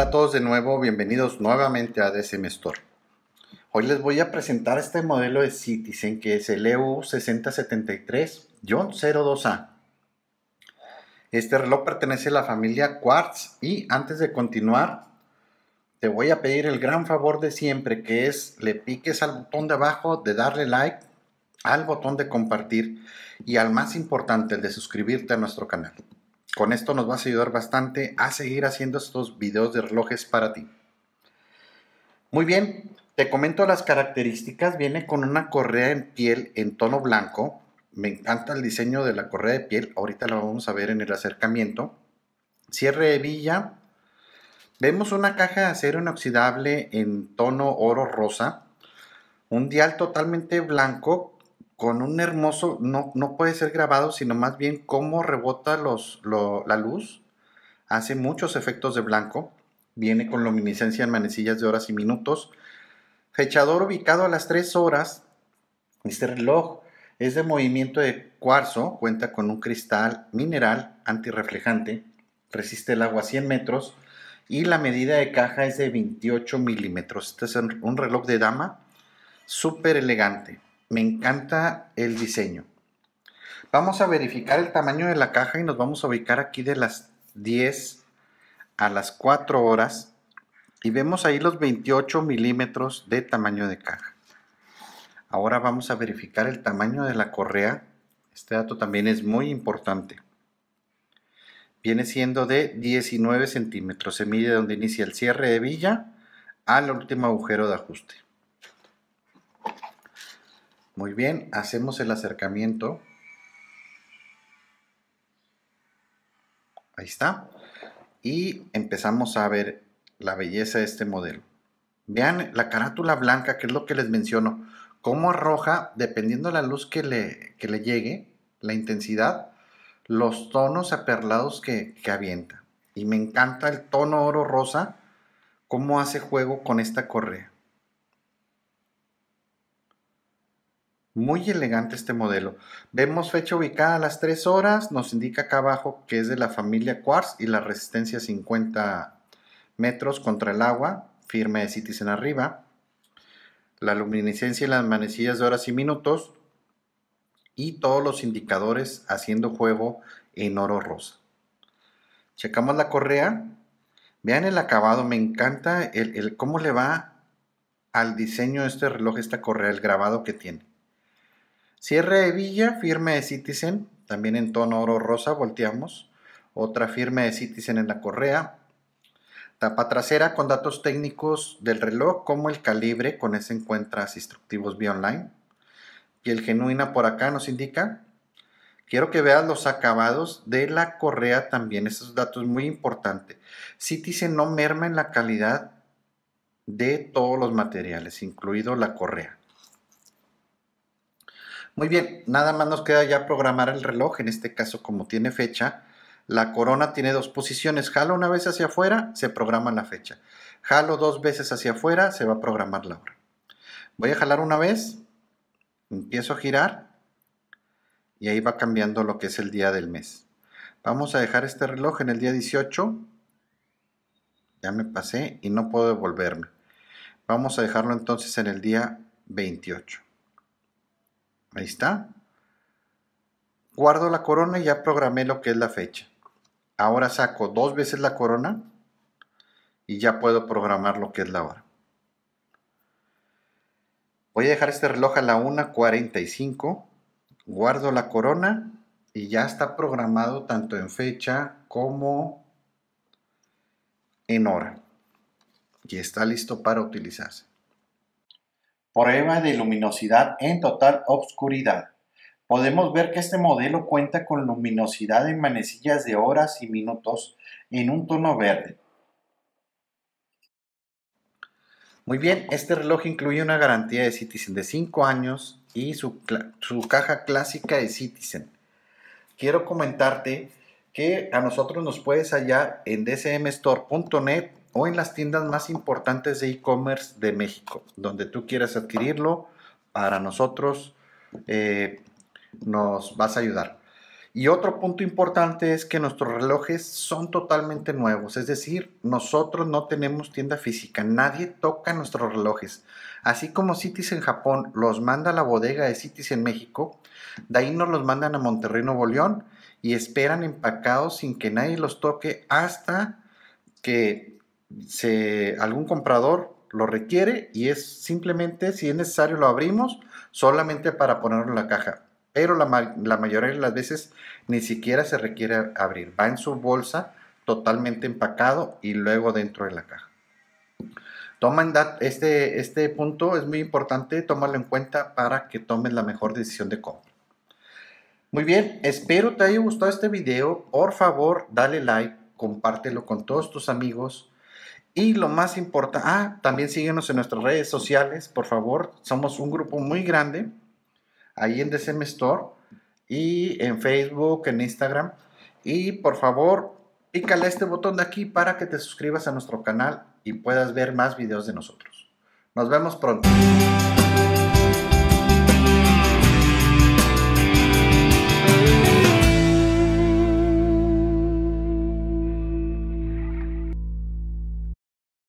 Hola a todos de nuevo, bienvenidos nuevamente a DSM Store. Hoy les voy a presentar este modelo de Citizen que es el EU6073-02A. Este reloj pertenece a la familia Quartz y antes de continuar te voy a pedir el gran favor de siempre que es le piques al botón de abajo de darle like, al botón de compartir y al más importante el de suscribirte a nuestro canal. Con esto nos vas a ayudar bastante a seguir haciendo estos videos de relojes para ti. Muy bien, te comento las características. Viene con una correa en piel en tono blanco. Me encanta el diseño de la correa de piel. Ahorita la vamos a ver en el acercamiento. Cierre de villa. Vemos una caja de acero inoxidable en tono oro rosa. Un dial totalmente blanco con un hermoso, no, no puede ser grabado, sino más bien cómo rebota los, la luz. Hace muchos efectos de blanco. Viene con luminiscencia en manecillas de horas y minutos. Fechador ubicado a las 3 horas. Este reloj es de movimiento de cuarzo, cuenta con un cristal mineral antirreflejante, resiste el agua a 100 metros y la medida de caja es de 28 milímetros. Este es un reloj de dama súper elegante. Me encanta el diseño. Vamos a verificar el tamaño de la caja y nos vamos a ubicar aquí de las 10 a las 4 horas y vemos ahí los 28 milímetros de tamaño de caja. Ahora vamos a verificar el tamaño de la correa. Este dato también es muy importante. Viene siendo de 19 centímetros. Se mide donde inicia el cierre de villa al último agujero de ajuste. Muy bien, hacemos el acercamiento. Ahí está. Y empezamos a ver la belleza de este modelo. Vean la carátula blanca, que es lo que les menciono. Cómo arroja, dependiendo de la luz que le, le llegue, la intensidad, los tonos aperlados que, que avienta. Y me encanta el tono oro rosa, cómo hace juego con esta correa. Muy elegante este modelo. Vemos fecha ubicada a las 3 horas, nos indica acá abajo que es de la familia Quartz y la resistencia 50 metros contra el agua, firme de Citizen arriba. La luminiscencia y las manecillas de horas y minutos y todos los indicadores haciendo juego en oro rosa. Checamos la correa. Vean el acabado, me encanta el, el cómo le va al diseño de este reloj esta correa, el grabado que tiene. Cierre de Villa, firme de Citizen, también en tono oro rosa, volteamos. Otra firme de Citizen en la correa. Tapa trasera con datos técnicos del reloj, como el calibre, con ese encuentras instructivos vía online. y el genuina por acá nos indica. Quiero que veas los acabados de la correa también, esos datos muy importantes. Citizen no merma en la calidad de todos los materiales, incluido la correa. Muy bien, nada más nos queda ya programar el reloj, en este caso como tiene fecha, la corona tiene dos posiciones, jalo una vez hacia afuera, se programa la fecha, jalo dos veces hacia afuera, se va a programar la hora. Voy a jalar una vez, empiezo a girar y ahí va cambiando lo que es el día del mes. Vamos a dejar este reloj en el día 18, ya me pasé y no puedo devolverme. Vamos a dejarlo entonces en el día 28. Ahí está. Guardo la corona y ya programé lo que es la fecha. Ahora saco dos veces la corona y ya puedo programar lo que es la hora. Voy a dejar este reloj a la 1.45. Guardo la corona y ya está programado tanto en fecha como en hora. Y está listo para utilizarse prueba de luminosidad en total obscuridad. Podemos ver que este modelo cuenta con luminosidad en manecillas de horas y minutos en un tono verde. Muy bien, este reloj incluye una garantía de Citizen de 5 años y su, su, caja clásica de Citizen. Quiero comentarte que a nosotros nos puedes hallar en dcmstore.net o en las tiendas más importantes de e-commerce de México, donde tú quieras adquirirlo, para nosotros eh, nos vas a ayudar. Y otro punto importante es que nuestros relojes son totalmente nuevos, es decir, nosotros no tenemos tienda física, nadie toca nuestros relojes. Así como Citis en Japón los manda a la bodega de Citis en México, de ahí nos los mandan a Monterrey Nuevo León y esperan empacados sin que nadie los toque hasta que si algún comprador lo requiere y es simplemente, si es necesario, lo abrimos solamente para ponerlo en la caja. Pero la, mayoría de las veces ni siquiera se requiere abrir. Va en su bolsa totalmente empacado y luego dentro de la caja. en este, este punto es muy importante, tomarlo en cuenta para que tomes la mejor decisión de compra. Muy bien, espero te haya gustado este video. Por favor, dale like, compártelo con todos tus amigos y lo más importante, ah, también síguenos en nuestras redes sociales, por favor. Somos un grupo muy grande ahí en DCM Store y en Facebook, en Instagram. Y por favor, pícale este botón de aquí para que te suscribas a nuestro canal y puedas ver más videos de nosotros. Nos vemos pronto.